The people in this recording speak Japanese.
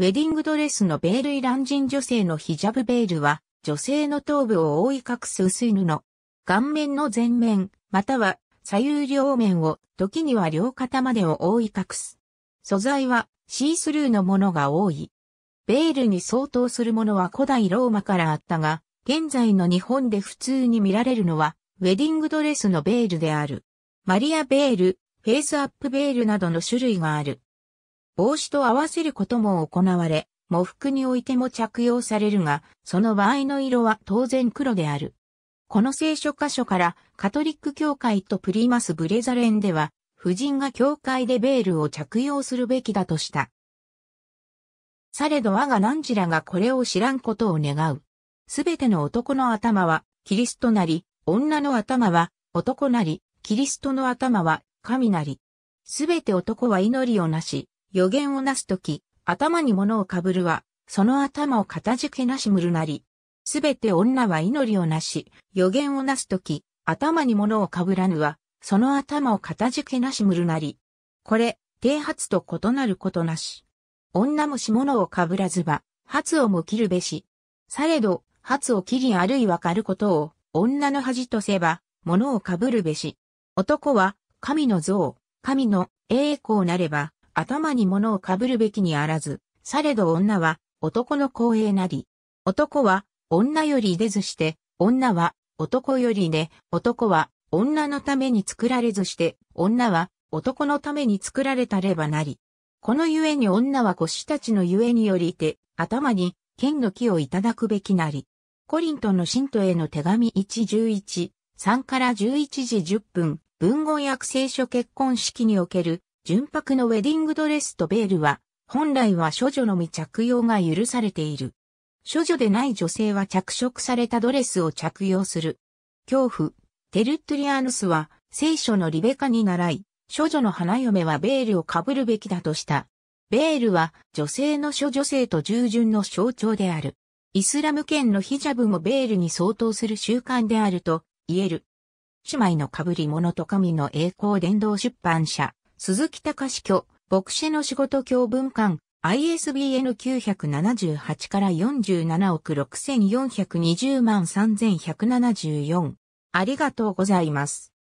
ウェディングドレスのベールイラン人女性のヒジャブベールは、女性の頭部を覆い隠す薄い布。顔面の前面、または左右両面を、時には両肩までを覆い隠す。素材はシースルーのものが多い。ベールに相当するものは古代ローマからあったが、現在の日本で普通に見られるのは、ウェディングドレスのベールである。マリアベール、フェイスアップベールなどの種類がある。帽子と合わせることも行われ、喪服においても着用されるが、その場合の色は当然黒である。この聖書箇所からカトリック教会とプリマス・ブレザレンでは、婦人が教会でベールを着用するべきだとした。されど我が何時らがこれを知らんことを願う。すべての男の頭はキリストなり、女の頭は男なり、キリストの頭は神なり。すべて男は祈りをなし、予言をなすとき、頭に物をかぶるは、その頭を片付けなしむるなり。すべて女は祈りをなし、予言をなすとき、頭に物をかぶらぬは、その頭を片付けなしむるなり。これ、低発と異なることなし。女もし物をかぶらずば、発をも切るべし。されど、発を切りあるいはかることを、女の恥とせば、物をかぶるべし。男は、神の像、神の栄光なれば、頭に物をかぶるべきにあらず、されど女は男の光栄なり。男は女より出ずして、女は男よりね、男は女のために作られずして、女は男のために作られたればなり。このゆえに女は腰たちのゆえによりて、頭に剣の木をいただくべきなり。コリントの信徒への手紙111、3から11時10分、文語訳聖書結婚式における純白のウェディングドレスとベールは、本来は処女のみ着用が許されている。処女でない女性は着色されたドレスを着用する。恐怖、テルトリアヌスは、聖書のリベカに習い、処女の花嫁はベールを被るべきだとした。ベールは女性の処女性と従順の象徴である。イスラム圏のヒジャブもベールに相当する習慣であると言える。姉妹の被り物と神の栄光伝道出版社。鈴木隆史牧師の仕事教文館、ISBN 978から47億6420万3174。ありがとうございます。